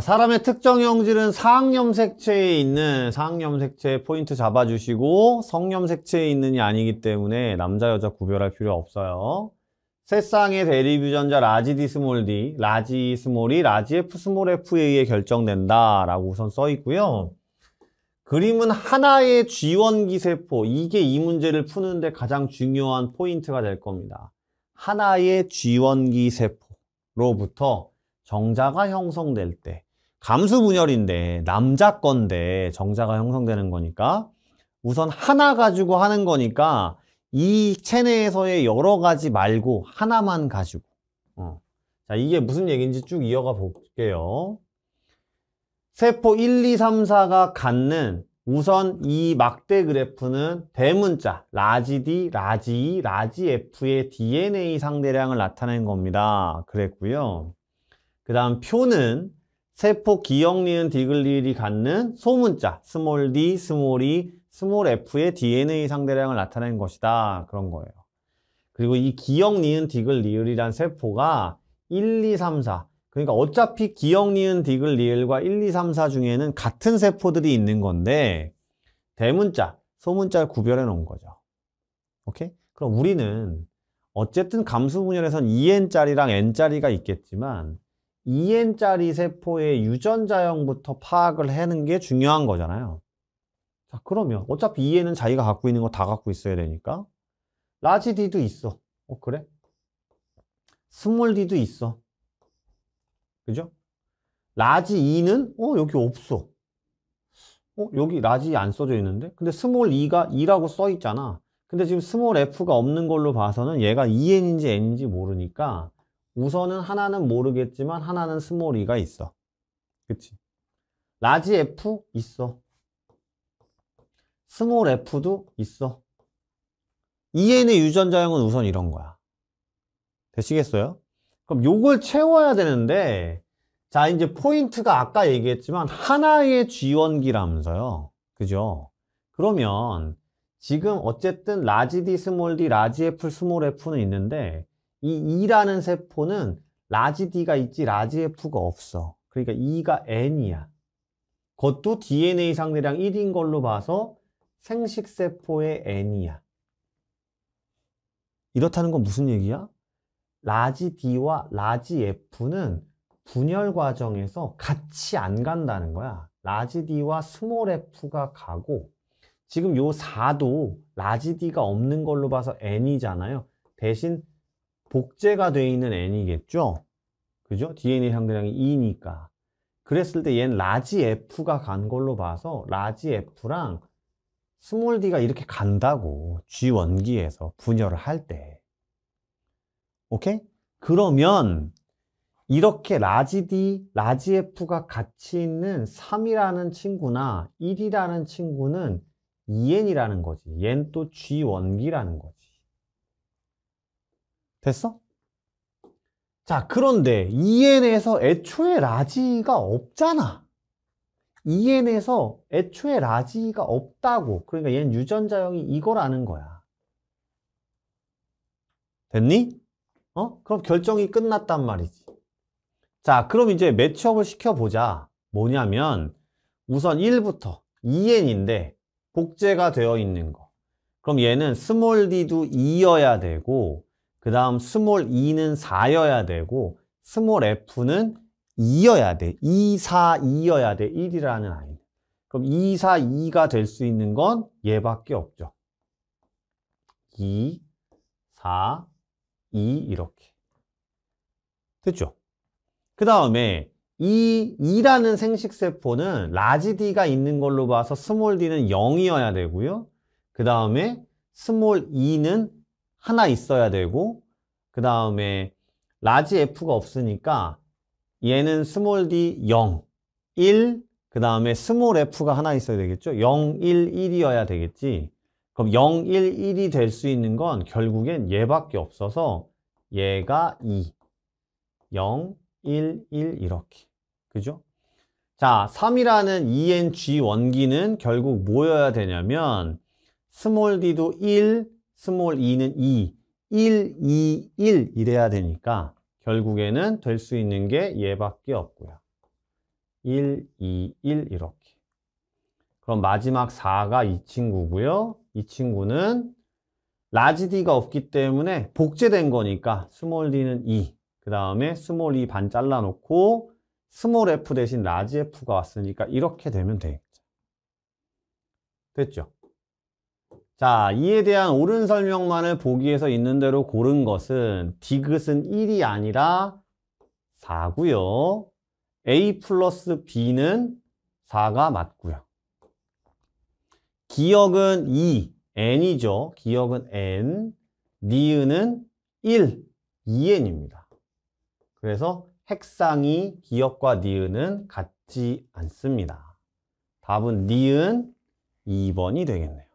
사람의 특정 형질은 상염색체에 있는 상염색체 포인트 잡아주시고 성염색체에 있는이 아니기 때문에 남자 여자 구별할 필요 없어요. 세쌍의 대립 유전자 라지 디 스몰 디, 라지 스몰이 라지 F 스몰 F에 의해 결정된다 라고 우선 써 있고요. 그림은 하나의 G원기 세포, 이게 이 문제를 푸는데 가장 중요한 포인트가 될 겁니다. 하나의 G원기 세포로부터 정자가 형성될 때 감수 분열인데 남자 건데 정자가 형성되는 거니까 우선 하나 가지고 하는 거니까 이 체내에서의 여러 가지 말고 하나만 가지고 어. 자 이게 무슨 얘기인지 쭉 이어가 볼게요 세포 1, 2, 3, 4가 갖는 우선 이 막대 그래프는 대문자 라지 D, 라지 E, 라지 F의 DNA 상대량을 나타낸 겁니다 그랬고요 그 다음 표는 세포 기억니은 디글리을이 갖는 소문자 스몰 d, 스몰 e, 스몰 f의 DNA 상대량을 나타낸 것이다 그런 거예요. 그리고 이 기억니은 디글리을이란 세포가 1, 2, 3, 4 그러니까 어차피 기억니은 디글리을과 1, 2, 3, 4 중에는 같은 세포들이 있는 건데 대문자, 소문자를 구별해 놓은 거죠. 오케이? 그럼 우리는 어쨌든 감수 분열에선 2n짜리랑 n짜리가 있겠지만 2n짜리 세포의 유전자형부터 파악을 하는 게 중요한 거잖아요. 자, 그러면 어차피 2n은 자기가 갖고 있는 거 다 갖고 있어야 되니까 라지 D도 있어. 어, 그래? 스몰 D도 있어. 그죠? 라지 e 는 어, 여기 없어. 어, 여기 라지 e 안 써져 있는데? 근데 스몰 e 가 e 라고써 있잖아. 근데 지금 스몰 F가 없는 걸로 봐서는 얘가 2N인지 N인지 모르니까 우선은 하나는 모르겠지만 하나는 스몰 e가 있어. 그치? 라지 f 있어. 스몰 f도 있어. EN의 유전자형은 우선 이런 거야. 되시겠어요? 그럼 요걸 채워야 되는데 자 이제 포인트가 아까 얘기했지만 하나의 G1기라면서요. 그죠? 그러면 지금 어쨌든 라지 D, 스몰 D, 라지 F, 스몰 F는 있는데 이 E라는 세포는 라지 D가 있지 라지 F가 없어. 그러니까 E가 N이야. 그것도 DNA 상대량 1인 걸로 봐서 생식세포의 N이야. 이렇다는 건 무슨 얘기야? 라지 D와 라지 F는 분열 과정에서 같이 안 간다는 거야. 라지 D와 스몰 F가 가고 지금 요 4도 라지 D가 없는 걸로 봐서 N이잖아요. 대신 복제가 돼 있는 n이겠죠? 그죠? DNA 상대량이 2니까. 그랬을 때 얘는 라지 F가 간 걸로 봐서 라지 F랑 스몰 D가 이렇게 간다고 G 원기에서 분열을 할 때. 오케이? 그러면 이렇게 라지 D, 라지 F가 같이 있는 3이라는 친구나 1이라는 친구는 2N이라는 e 거지. 얘는 또 G 원기라는 거지. 됐어? 자, 그런데 EN에서 애초에 라지가 없잖아. EN에서 애초에 라지가 없다고. 그러니까 얘는 유전자형이 이거라는 거야. 됐니? 어? 그럼 결정이 끝났단 말이지. 자, 그럼 이제 매치업을 시켜보자. 뭐냐면 우선 1부터 EN인데 복제가 되어 있는 거. 그럼 얘는 스몰 d도 2여야 되고 그 다음 스몰 2는 4여야 되고 스몰 f는 2여야 돼. 2, 4, 2여야 돼. 1이라는 아이. 그럼 2, 4, 2가 될 수 있는 건 얘밖에 없죠. 2, 4, 2 이렇게. 됐죠? 그 다음에 이 2라는 생식세포는 라지 D가 있는 걸로 봐서 스몰 D는 0이어야 되고요. 그 다음에 스몰 2는 하나 있어야 되고 그 다음에 라지 F가 없으니까 얘는 스몰 D 0, 1, 그 다음에 스몰 F가 하나 있어야 되겠죠? 0, 1, 1이어야 되겠지. 그럼 0, 1, 1이 될 수 있는 건 결국엔 얘밖에 없어서 얘가 2, 0, 1, 1 이렇게. 그죠? 자, 3이라는 ENG 원기는 결국 뭐여야 되냐면 스몰 D도 1, 스몰 2는 2, 1, 2, 1 이래야 되니까 결국에는 될 수 있는 게 얘밖에 없고요. 1, 2, 1 이렇게. 그럼 마지막 4가 이 친구고요. 이 친구는 라지 D가 없기 때문에 복제된 거니까 스몰 D는 2, 그 다음에 스몰 2반 잘라놓고 스몰 F 대신 라지 F가 왔으니까 이렇게 되면 되겠죠. 됐죠? 자, 이에 대한 옳은 설명만을 보기에서 있는 대로 고른 것은 디귿은 1이 아니라 4고요. A 플러스 B는 4가 맞고요. 기억은 2, N이죠. 기억은 N, 니은은 1, 2N입니다. 그래서 핵상이 기억과 니은은 같지 않습니다. 답은 니은 2번이 되겠네요.